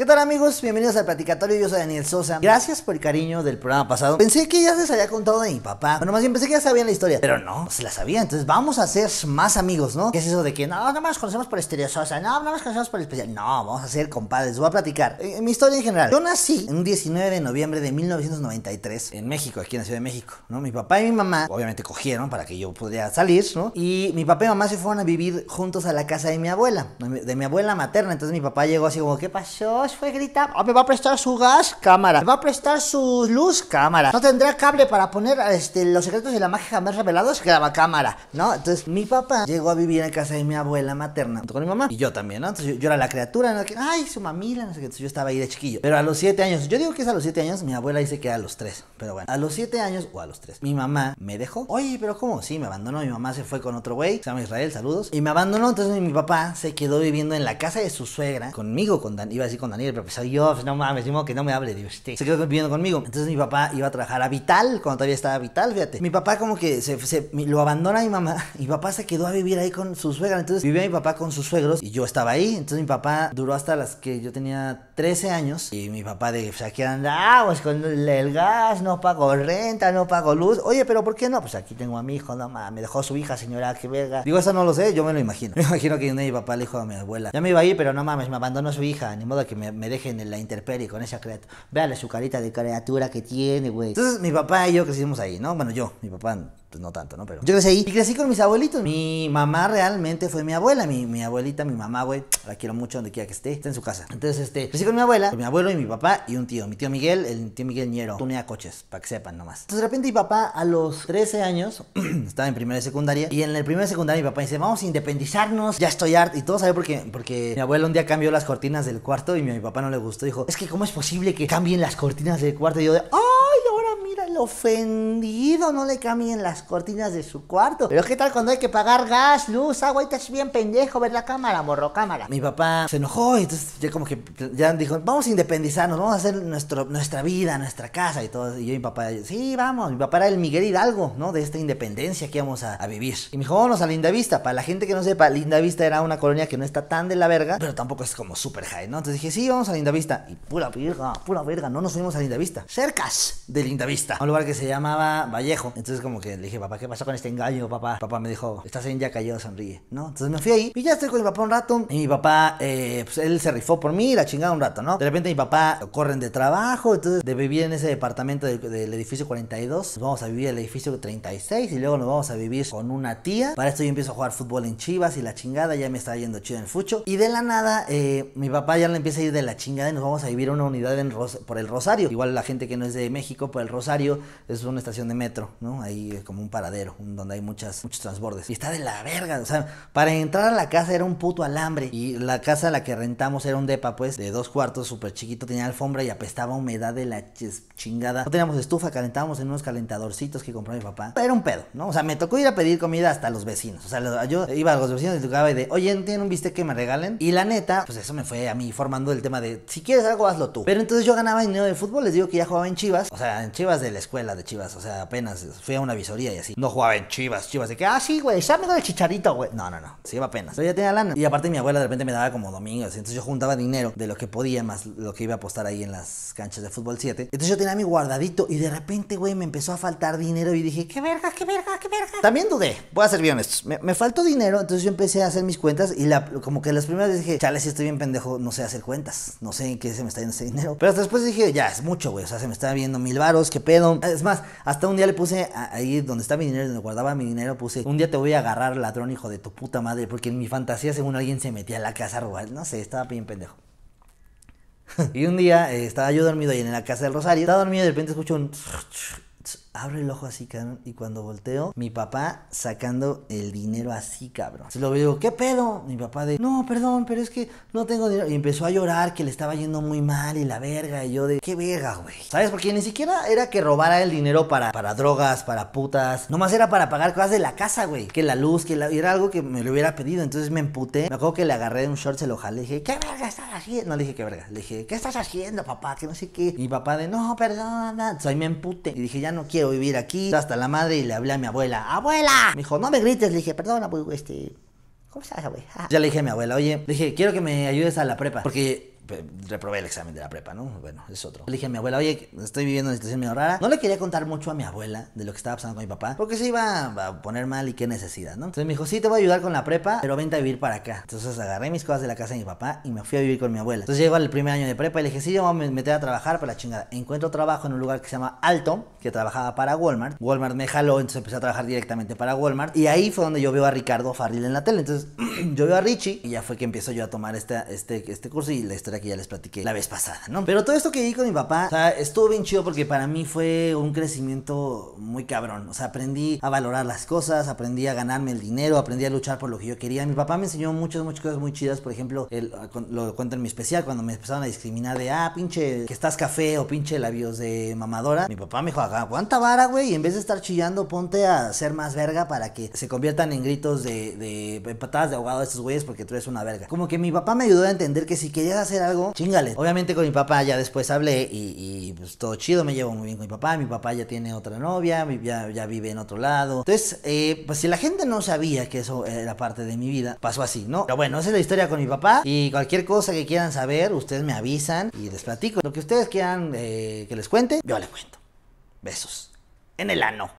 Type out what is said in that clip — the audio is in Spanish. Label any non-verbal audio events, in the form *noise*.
¿Qué tal amigos? Bienvenidos al Platicatorio, yo soy Daniel Sosa. Gracias por el cariño del programa pasado. Pensé que ya les había contado de mi papá. Bueno, más bien pensé que ya sabían la historia, pero no, no se la sabía. Entonces vamos a ser más amigos, ¿no? ¿Qué es eso de que no, más nos conocemos por Estereo Sosa, no, no nos conocemos por el especial? No, vamos a ser compadres, voy a platicar. Eh, mi historia en general. Yo nací en un 19 de noviembre de 1993 en México, aquí en la Ciudad de México, ¿no? Mi papá y mi mamá obviamente cogieron para que yo pudiera salir, ¿no? Y mi papá y mamá se fueron a vivir juntos a la casa de mi abuela, de mi, de mi abuela materna. Entonces mi papá llegó así como, ¿qué pasó? fue gritar, ah, me va a prestar su gas, cámara. Me va a prestar su luz, cámara. No tendrá cable para poner este, los secretos de la magia más revelados, graba cámara, ¿no? Entonces, mi papá llegó a vivir en casa de mi abuela materna, con mi mamá y yo también, ¿no? Entonces, yo, era la criatura, ¿no? ay, su mamila, no sé qué. Entonces, yo estaba ahí de chiquillo. Pero a los 7 años, yo digo que es a los 7 años, mi abuela dice que a los 3. Pero bueno, a los 7 años o a los 3, mi mamá me dejó. Oye, pero ¿cómo? Sí, me abandonó. Mi mamá se fue con otro güey, se llama Israel, saludos. Y me abandonó. Entonces, mi papá se quedó viviendo en la casa de su suegra conmigo, con Dan, iba a con Dan pero pues yo, no mames, mismo que no me hable Se quedó viviendo conmigo. Entonces mi papá iba a trabajar a Vital, cuando todavía estaba Vital, fíjate. Mi papá como que se, se lo abandona mi mamá. *laughs* Mi papá se quedó a vivir ahí con su suegra. Entonces vivía mi papá con sus suegros y yo estaba ahí. Entonces mi papá duró hasta las que yo tenía 13 años. Y mi papá de, pues aquí ah, pues con el gas, no pago renta, no pago luz. Oye, pero ¿por qué no? Pues aquí tengo a mi hijo, no mames, me dejó su hija, señora, que verga. Digo, eso no lo sé, yo me lo imagino. *laughs* Me imagino que mi papá le dijo a mi abuela, ya me iba a ir, pero no mames, me abandonó su hija, ni modo que me me, dejen en la interperie con esa criatura. Véale su carita de criatura que tiene, güey. Entonces, mi papá y yo crecimos ahí, ¿no? Bueno, yo, mi papá pues no tanto, ¿no? Pero yo crecí y crecí con mis abuelitos. Mi mamá realmente fue mi abuela, mi, abuelita, mi mamá, güey, la quiero mucho donde quiera que esté, está en su casa. Entonces, este, crecí con mi abuela, con mi abuelo y mi papá y un tío, mi tío Miguel, el tío Miguel Niero tunea coches, para que sepan nomás. Entonces, de repente mi papá a los 13 años, *clears throat* estaba en primera y secundaria, y en el primer de secundaria mi papá dice, vamos a independizarnos, ya estoy harto, y todo sabe por qué porque mi abuelo un día cambió las cortinas del cuarto y mi papá no le gustó, dijo, es que cómo es posible que cambien las cortinas del cuarto, y yo de, ¡oh! ofendido, no le cambien las cortinas de su cuarto. Pero ¿qué tal cuando hay que pagar gas, luz, agua? Y es bien pendejo, ver la cámara, morro, cámara. Mi papá se enojó y entonces ya como que ya dijo, vamos a independizarnos, vamos a hacer nuestro, nuestra vida, nuestra casa y todo. Y yo y mi papá, sí, vamos. Mi papá era el Miguel Hidalgo, ¿no? De esta independencia que íbamos a, vivir. Y me dijo, vamos a Lindavista. Para la gente que no sepa, Lindavista era una colonia que no está tan de la verga, pero tampoco es como super high, ¿no? Entonces dije, sí, vamos a Lindavista. Y pura verga, pura verga, no nos fuimos a Lindavista. Vista. Cercas de Lindavista lugar que se llamaba Vallejo. Entonces como que le dije, papá, ¿qué pasó con este engaño, papá? Papá me dijo, estás en ya callado, sonríe, ¿no? Entonces me fui ahí y ya estoy con mi papá un rato. Y mi papá, eh, pues él se rifó por mí la chingada un rato, ¿no? De repente mi papá corren de trabajo, entonces de vivir en ese departamento del, edificio 42, nos vamos a vivir el edificio 36 y luego nos vamos a vivir con una tía. Para esto yo empiezo a jugar fútbol en Chivas y la chingada ya me está yendo chido en el fucho. Y de la nada, eh, mi papá ya le empieza a ir de la chingada y nos vamos a vivir una unidad en por el Rosario. Igual la gente que no es de México, por el Rosario es una estación de metro, ¿no? Ahí como un paradero, donde hay muchas, muchos transbordes. Y está de la verga, o sea, para entrar a la casa era un puto alambre. Y la casa a la que rentamos era un depa, pues, de dos cuartos, súper chiquito, tenía alfombra y apestaba humedad de la chingada. No teníamos estufa, calentábamos en unos calentadorcitos que compró mi papá. Era un pedo, ¿no? O sea, me tocó ir a pedir comida hasta los vecinos. O sea, yo iba a los vecinos y tocaba de, oye, tienen un bistec que me regalen? Y la neta, pues eso me fue a mí formando el tema de, si quieres algo, hazlo tú. Pero entonces yo ganaba dinero de fútbol, les digo que ya jugaba en Chivas, o sea, en Chivas de la escuela de Chivas, o sea, apenas fui a una visoría y así. No jugaba en Chivas, Chivas, de que, ah, sí, güey, ya me doy el chicharito, güey. No, no, no, se iba apenas. Pero ya tenía lana. Y aparte mi abuela de repente me daba como domingos, entonces yo juntaba dinero de lo que podía más lo que iba a apostar ahí en las canchas de fútbol 7. Entonces yo tenía mi guardadito y de repente, güey, me empezó a faltar dinero y dije, qué verga, qué verga, qué verga. También dudé, voy a ser bien honesto. Me, faltó dinero, entonces yo empecé a hacer mis cuentas y la, como que las primeras dije, chale, si estoy bien pendejo, no sé hacer cuentas, no sé en qué se me está yendo ese dinero. Pero después dije, ya, es mucho, güey, o sea, se me está viendo mil varos, qué pedo. Es más, hasta un día le puse ahí donde está mi dinero, donde guardaba mi dinero, puse, un día te voy a agarrar ladrón, hijo de tu puta madre, porque en mi fantasía, según alguien se metía a la casa a No sé, estaba bien pendejo. *laughs* y un día eh, estaba yo dormido ahí en la casa del Rosario, estaba dormido y de repente escucho un abro el ojo así, cabrón, y cuando volteo, mi papá sacando el dinero así, cabrón. Se lo veo, ¿qué pedo? Mi papá de, no, perdón, pero es que no tengo dinero. Y empezó a llorar que le estaba yendo muy mal y la verga. Y yo de, qué verga, güey. ¿Sabes? Porque ni siquiera era que robara el dinero para, para drogas, para putas. Nomás era para pagar cosas de la casa, güey. Que la luz, que la... Era algo que me lo hubiera pedido. Entonces me emputé. Me acuerdo que le agarré un short, se lo jalé. Le dije, ¿qué verga estás haciendo? No le dije, ¿qué verga? Le dije, ¿qué estás haciendo, papá? Que no sé qué. mi papá de, no, perdón, nada. Entonces ahí me emputé. Y dije, ya no quiero o vivir aquí. Hasta la madre y le hablé a mi abuela, abuela. Me dijo, no me grites, le dije, perdona, pues, este... ¿Cómo estás, güey? *laughs* ya le dije a mi abuela, oye, le dije, quiero que me ayudes a la prepa, porque reprobé el examen de la prepa, ¿no? Bueno, es otro. Le dije a mi abuela, oye, estoy viviendo una situación medio rara. No le quería contar mucho a mi abuela de lo que estaba pasando con mi papá, porque se iba a poner mal y qué necesidad, ¿no? Entonces me dijo, sí, te voy a ayudar con la prepa, pero vente a vivir para acá. Entonces agarré mis cosas de la casa de mi papá y me fui a vivir con mi abuela. Entonces llego al primer año de prepa y le dije, sí, yo me voy a meter a trabajar para la chingada. Encuentro trabajo en un lugar que se llama Alto, que trabajaba para Walmart. Walmart me jaló, entonces empecé a trabajar directamente para Walmart. Y ahí fue donde yo veo a Ricardo Farril en la tele. Entonces *clears throat* *clears throat* yo veo a Richie y ya fue que empecé yo a tomar este, este curso y la historia que ya les platiqué la vez pasada, ¿no? Pero todo esto que di con mi papá, o sea, estuvo bien chido porque para mí fue un crecimiento muy cabrón. O sea, aprendí a valorar las cosas, aprendí a ganarme el dinero, aprendí a luchar por lo que yo quería. Mi papá me enseñó muchas, muchas cosas muy chidas. Por ejemplo, ah, lo cuento en mi especial, cuando me empezaron a discriminar de, ah, pinche, que estás café o pinche labios de mamadora. Mi papá me dijo, aguanta vara, güey, y en vez de estar chillando, ponte a ser más verga para que se conviertan en gritos de, patadas de ahogado a estos güeyes porque tú eres una verga. Como que mi papá me ayudó a entender que si querías hacer algo, chingale. Obviamente con mi papá ya después hablé y, pues todo chido, me llevo muy bien con mi papá, mi papá ya tiene otra novia, ya, ya vive en otro lado. Entonces, eh, pues si la gente no sabía que eso era parte de mi vida, pasó así, ¿no? Pero bueno, esa es la historia con mi papá y cualquier cosa que quieran saber, ustedes me avisan y les platico. Lo que ustedes quieran eh, que les cuente, yo les cuento. Besos. En el ano.